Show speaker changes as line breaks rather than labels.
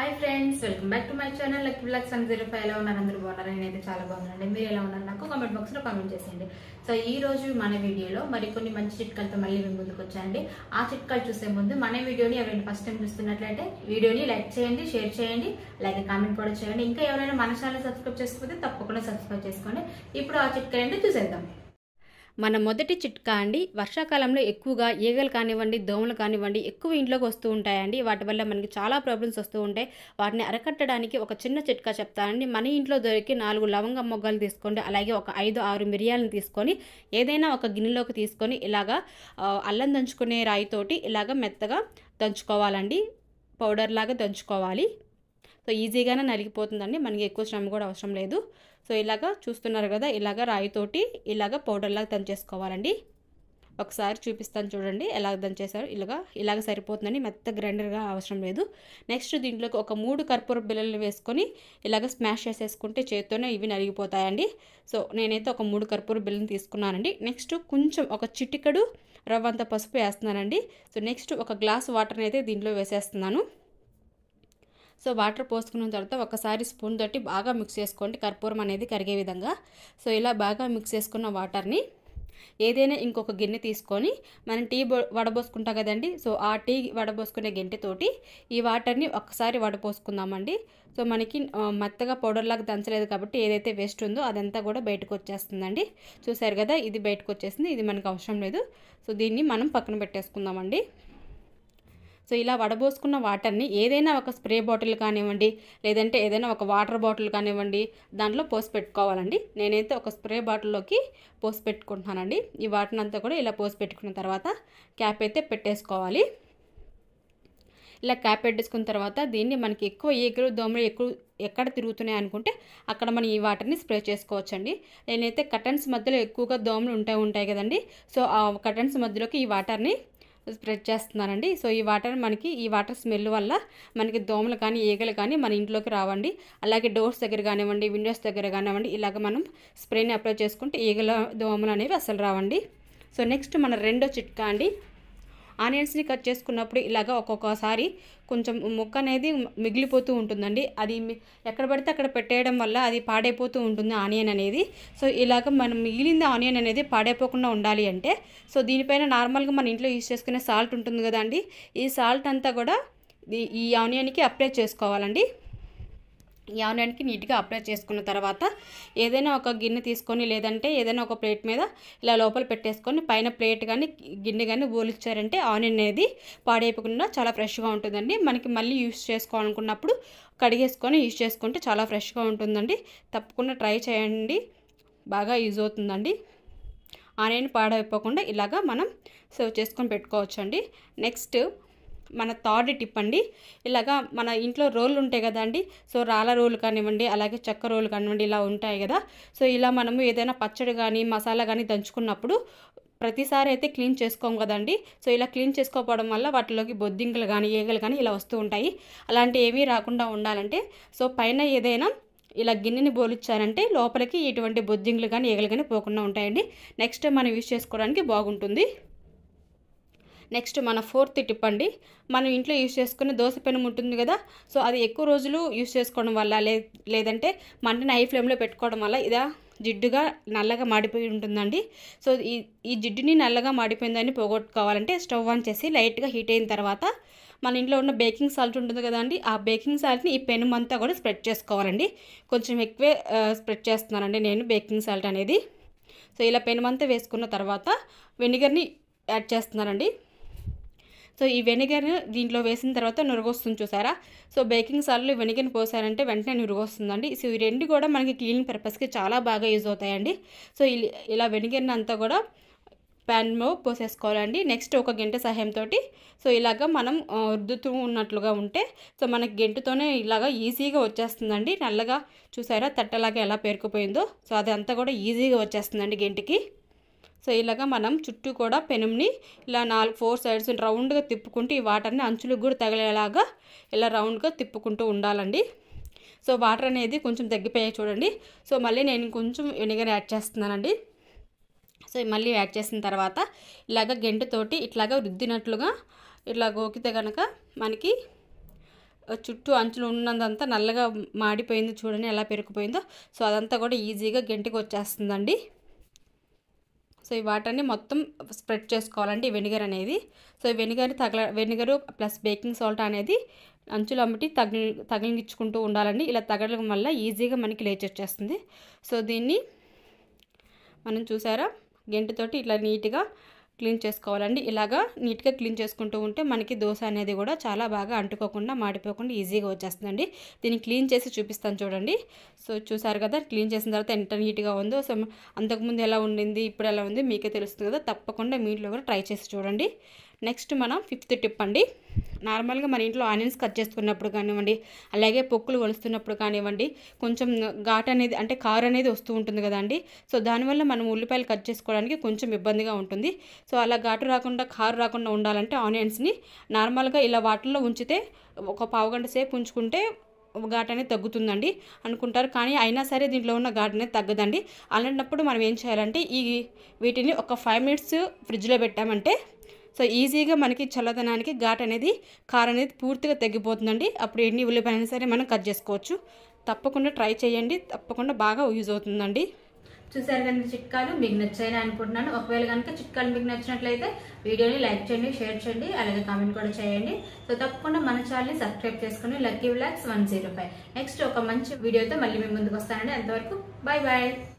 hi friends welcome back to my channel luck blocks and zero five ఎలా ఉన్నారు అందరూ బాగున్నారు నేనైతే చాలా బాగున్నాను మీరు ఎలా ఉన్నారు నాకు కామెంట్ బాక్స్లో కామెంట్ చేసేయండి సో ఈ రోజు మన వీడియోలో మరి కొన్ని మంచి చిట్కాలతో మళ్ళీ మేము ముందుకు వచ్చాయండి ఆ చిట్కాలు చూసే ముందు మన వీడియోని ఎవరైనా ఫస్ట్ టైం చూస్తున్నట్లయితే వీడియోని లైక్ చేయండి షేర్ చేయండి లేదా కామెంట్ కూడా చేయండి ఇంకా ఎవరైనా మన ఛానల్ సబ్స్క్రైబ్ చేసుకుంటే తప్పకుండా సబ్స్క్రైబ్ చేసుకోండి ఇప్పుడు ఆ చిట్కాలు ఏంటో చూసేద్దాం మన మొదటి చిట్కా అండి వర్షాకాలంలో ఎక్కువగా ఈగలు కానివ్వండి దోమలు కానివ్వండి ఎక్కువ ఇంట్లోకి వస్తూ ఉంటాయండి వాటి వల్ల మనకి చాలా ప్రాబ్లమ్స్ వస్తూ ఉంటాయి వాటిని అరకట్టడానికి ఒక చిన్న చిట్కా చెప్తానండి మన ఇంట్లో దొరికి నాలుగు లవంగ మొగ్గలు తీసుకోండి అలాగే ఒక ఐదు ఆరు మిరియాలను తీసుకొని ఏదైనా ఒక గిన్నెలోకి తీసుకొని ఇలాగా అల్లం దంచుకునే రాయితోటి ఇలాగ మెత్తగా దంచుకోవాలండి పౌడర్ లాగా దంచుకోవాలి సో ఈజీగానే నలిగిపోతుందండి మనకి ఎక్కువ శ్రమ కూడా అవసరం లేదు సో ఇలాగ చూస్తున్నారు కదా ఇలాగ రాయితోటి ఇలాగ పౌడర్లాగా దంచేసుకోవాలండి ఒకసారి చూపిస్తాను చూడండి ఎలా దంచేశారు ఇలాగా ఇలాగ సరిపోతుందని మెత్త గ్రైండర్గా అవసరం లేదు నెక్స్ట్ దీంట్లోకి ఒక మూడు కర్పూర బిల్లలు వేసుకొని ఇలాగ స్మాష్ చేసేసుకుంటే చేత్తోనే ఇవి నలిగిపోతాయండి సో నేనైతే ఒక మూడు కర్పూర బిల్లని తీసుకున్నానండి నెక్స్ట్ కొంచెం ఒక చిటికడు రవ్వంత పసుపు వేస్తున్నానండి సో నెక్స్ట్ ఒక గ్లాస్ వాటర్ని అయితే దీంట్లో వేసేస్తున్నాను సో వాటర్ పోసుకున్న తర్వాత ఒకసారి స్పూన్ తోటి బాగా మిక్స్ చేసుకోండి కర్పూరం అనేది కరిగే విధంగా సో ఇలా బాగా మిక్స్ చేసుకున్న వాటర్ని ఏదైనా ఇంకొక గిన్నె తీసుకొని మనం టీ వడబోసుకుంటాం కదండి సో ఆ టీ వడబోసుకునే గిన్నెతోటి ఈ వాటర్ని ఒక్కసారి వడపోసుకుందామండి సో మనకి మెత్తగా పౌడర్లాగా దంచలేదు కాబట్టి ఏదైతే వేస్ట్ ఉందో అదంతా కూడా బయటకు వచ్చేస్తుందండి చూసారు కదా ఇది బయటకు వచ్చేసింది ఇది మనకు అవసరం లేదు సో దీన్ని మనం పక్కన పెట్టేసుకుందామండి సో ఇలా వడబోసుకున్న వాటర్ని ఏదైనా ఒక స్ప్రే బాటిల్ కానివ్వండి లేదంటే ఏదైనా ఒక వాటర్ బాటిల్ కానివ్వండి దాంట్లో పోసి పెట్టుకోవాలండి నేనైతే ఒక స్ప్రే బాటిల్లోకి పోసి పెట్టుకుంటున్నానండి ఈ వాటర్ని అంతా కూడా ఇలా పోసి పెట్టుకున్న తర్వాత క్యాప్ అయితే పెట్టేసుకోవాలి ఇలా క్యాప్ పెట్టేసుకున్న తర్వాత దీన్ని మనకి ఎక్కువ ఈగలు దోమలు ఎక్కువ ఎక్కడ తిరుగుతున్నాయి అనుకుంటే అక్కడ మనం ఈ వాటర్ని స్ప్రే చేసుకోవచ్చండి నేనైతే కటన్స్ మధ్యలో ఎక్కువగా దోమలు ఉంటాయి ఉంటాయి కదండి సో ఆ కటన్స్ మధ్యలోకి ఈ వాటర్ని స్ప్రెడ్ చేస్తున్నారండి సో ఈ వాటర్ మనకి ఈ వాటర్ స్మెల్ వల్ల మనకి దోమలు కానీ ఈగలు కానీ మన ఇంట్లోకి రావండి అలాగే డోర్స్ దగ్గర కానివ్వండి విండోస్ దగ్గర కానివ్వండి ఇలాగ మనం స్ప్రేని అప్లై చేసుకుంటే ఈగల దోమలు అనేవి అసలు రావండి సో నెక్స్ట్ మన రెండో చిట్కా అండి ఆనియన్స్ని కట్ చేసుకున్నప్పుడు ఇలాగ ఒక్కొక్కసారి కొంచెం ముక్క అనేది మిగిలిపోతూ ఉంటుందండి అది ఎక్కడ పడితే అక్కడ పెట్టేయడం వల్ల అది పాడైపోతూ ఉంటుంది ఆనియన్ అనేది సో ఇలాగ మనం మిగిలింది ఆనియన్ అనేది పాడైపోకుండా ఉండాలి అంటే సో దీనిపైన నార్మల్గా మన ఇంట్లో యూస్ చేసుకునే సాల్ట్ ఉంటుంది కదండి ఈ సాల్ట్ అంతా కూడా ఈ ఆనియన్కి అప్లై చేసుకోవాలండి ఈ ఆనియన్కి నీట్గా అప్లై చేసుకున్న తర్వాత ఏదైనా ఒక గిన్నె తీసుకొని లేదంటే ఏదైనా ఒక ప్లేట్ మీద ఇలా లోపల పెట్టేసుకొని పైన ప్లేట్ కానీ గిన్నె కానీ బోలిచ్చారంటే ఆనియన్ అనేది పాడైపోకుండా చాలా ఫ్రెష్గా ఉంటుందండి మనకి మళ్ళీ యూస్ చేసుకోవాలనుకున్నప్పుడు కడిగేసుకొని యూజ్ చేసుకుంటే చాలా ఫ్రెష్గా ఉంటుందండి తప్పకుండా ట్రై చేయండి బాగా యూజ్ అవుతుందండి ఆనియన్ పాడైపోకుండా ఇలాగా మనం సర్వ్ చేసుకొని పెట్టుకోవచ్చండి నెక్స్ట్ మన థర్డ్ టిప్ అండి ఇలాగా మన ఇంట్లో రోల్ ఉంటాయి కదా అండి సో రాళ్ళ రోలు కానివ్వండి అలాగే చక్క రోలు కానివ్వండి ఇలా ఉంటాయి కదా సో ఇలా మనము ఏదైనా పచ్చడి కానీ మసాలా కానీ దంచుకున్నప్పుడు ప్రతిసారి అయితే క్లీన్ చేసుకోం కదండి సో ఇలా క్లీన్ చేసుకోకపోవడం వల్ల వాటిలోకి బొద్దింకలు కానీ ఏగలు కానీ ఇలా వస్తూ ఉంటాయి అలాంటి ఏమీ రాకుండా ఉండాలంటే సో పైన ఏదైనా ఇలా గిన్నెని బోలిచ్చారంటే లోపలికి ఇటువంటి బొద్దింగులు కానీ ఏగలు కానీ పోకుండా ఉంటాయండి నెక్స్ట్ మనం యూజ్ చేసుకోవడానికి బాగుంటుంది నెక్స్ట్ మన ఫోర్త్ టిప్ అండి మనం ఇంట్లో యూస్ చేసుకునే దోశ పెనం ఉంటుంది కదా సో అది ఎక్కువ రోజులు యూస్ చేసుకోవడం వల్ల లే లేదంటే మంటని హై ఫ్లేమ్లో పెట్టుకోవడం వల్ల ఇదా జిడ్డుగా నల్లగా మాడిపోయి ఉంటుందండి సో ఈ ఈ జిడ్డుని నల్లగా మాడిపోయిందని పోగొట్టుకోవాలంటే స్టవ్ ఆన్ చేసి లైట్గా హీట్ అయిన తర్వాత మన ఇంట్లో ఉన్న బేకింగ్ సాల్ట్ ఉంటుంది కదండి ఆ బేకింగ్ సాల్ట్ని ఈ పెనుమంతా కూడా స్ప్రెడ్ చేసుకోవాలండి కొంచెం ఎక్కువే స్ప్రెడ్ చేస్తున్నానండి నేను బేకింగ్ సాల్ట్ అనేది సో ఇలా పెనుమంతా వేసుకున్న తర్వాత వెనిగర్ని యాడ్ చేస్తున్నానండి సో ఈ వెనిగర్ దీంట్లో వేసిన తర్వాత నురగొస్తుంది చూసారా సో బేకింగ్ సాల్లో వెనిగర్ని పోసారంటే వెంటనే నురగొస్తుందండి సో ఈ రెండు కూడా మనకి క్లీనింగ్ పర్పస్కి చాలా బాగా యూజ్ అవుతాయండి సో ఇలా వెనిగర్ని అంతా కూడా ప్యాన్లో పోసేసుకోవాలండి నెక్స్ట్ ఒక గంట సహాయంతో సో ఇలాగ మనం రుద్దుతూ ఉన్నట్లుగా ఉంటే సో మనకి గెంటుతోనే ఇలాగ ఈజీగా వచ్చేస్తుందండి నల్లగా చూసారా తట్టలాగా ఎలా పేరుకుపోయిందో సో అదంతా కూడా ఈజీగా వచ్చేస్తుందండి గెంటికి సో ఇలాగ మనం చుట్టూ కూడా పెనుమ్ని ఇలా నాలుగు ఫోర్ సైడ్స్ రౌండ్గా తిప్పుకుంటూ ఈ వాటర్ని అంచులకు కూడా తగిలేలాగా ఇలా రౌండ్గా తిప్పుకుంటూ ఉండాలండి సో వాటర్ అనేది కొంచెం తగ్గిపోయాయి చూడండి సో మళ్ళీ నేను కొంచెం వెనిగర్ యాడ్ చేస్తున్నానండి సో మళ్ళీ యాడ్ చేసిన తర్వాత ఇలాగ గెంటుతోటి ఇట్లాగ రుద్దినట్లుగా ఇట్లా గోకితే కనుక మనకి చుట్టూ అంచులు ఉన్నదంతా నల్లగా మాడిపోయింది చూడండి ఎలా పెరిగిపోయిందో సో అదంతా కూడా ఈజీగా గెంటికి వచ్చేస్తుందండి సో ఈ వాటర్ని మొత్తం స్ప్రెడ్ చేసుకోవాలండి ఈ వెనిగర్ అనేది సో ఈ వెనిగర్ తగల వెనిగరు ప్లస్ బేకింగ్ సాల్ట్ అనేది అంచులు అమ్మటి తగిలి తగిలించుకుంటూ ఉండాలండి ఇలా తగలడం వల్ల ఈజీగా మనకి లేచి వచ్చేస్తుంది సో దీన్ని మనం చూసారా గెంటుతోటి ఇట్లా నీట్గా క్లీన్ చేసుకోవాలండి ఇలాగా నీట్గా క్లీన్ చేసుకుంటూ ఉంటే మనకి దోశ అనేది కూడా చాలా బాగా అంటుకోకుండా మాడిపోకుండా ఈజీగా వచ్చేస్తుందండి దీన్ని క్లీన్ చేసి చూపిస్తాను చూడండి సో చూసారు కదా క్లీన్ చేసిన తర్వాత ఎంత నీట్గా ఉందో సో అంతకుముందు ఎలా ఉండింది ఇప్పుడు ఎలా ఉంది మీకే తెలుస్తుంది కదా తప్పకుండా మీ ఇంట్లో కూడా ట్రై చేసి చూడండి నెక్స్ట్ మనం ఫిఫ్త్ టిప్ అండి నార్మల్గా మన ఇంట్లో ఆనియన్స్ కట్ చేసుకున్నప్పుడు కానివ్వండి అలాగే పొక్కులు వలుస్తున్నప్పుడు కానివ్వండి కొంచెం ఘాట్ అనేది అంటే కారు అనేది వస్తూ ఉంటుంది కదండి సో దానివల్ల మనం ఉల్లిపాయలు కట్ చేసుకోవడానికి కొంచెం ఇబ్బందిగా ఉంటుంది సో అలా ఘాటు రాకుండా కారు రాకుండా ఉండాలంటే ఆనియన్స్ని నార్మల్గా ఇలా వాటర్లో ఉంచితే ఒక పావు గంట సేపు ఉంచుకుంటే ఘాట్ అనేది తగ్గుతుందండి అనుకుంటారు కానీ అయినా సరే దీంట్లో ఉన్న ఘాట్ అనేది తగ్గదండి అలాంటప్పుడు మనం ఏం చేయాలంటే ఈ వీటిని ఒక ఫైవ్ మినిట్స్ ఫ్రిడ్జ్లో పెట్టామంటే సో ఈజీగా మనకి చల్లదనానికి ఘాట్ అనేది కార్ అనేది పూర్తిగా తగ్గిపోతుందండి అప్పుడు ఎన్ని ఉల్లిపాయలు సరే మనం కట్ చేసుకోవచ్చు తప్పకుండా ట్రై చేయండి తప్పకుండా బాగా యూజ్ అవుతుందండి చూసారు కనుక చిట్కాలు మీకు నచ్చాయని అనుకుంటున్నాను ఒకవేళ కనుక చిట్కాలు మీకు నచ్చినట్లయితే వీడియోని లైక్ చేయండి షేర్ చేయండి అలాగే కామెంట్ కూడా చేయండి సో తప్పకుండా మన ఛానల్ని సబ్స్క్రైబ్ చేసుకుని lucky blocks one zero five next ఒక మంచి వీడియోతో మళ్ళీ మేము ముందుకు వస్తానండి అంతవరకు బాయ్ బాయ్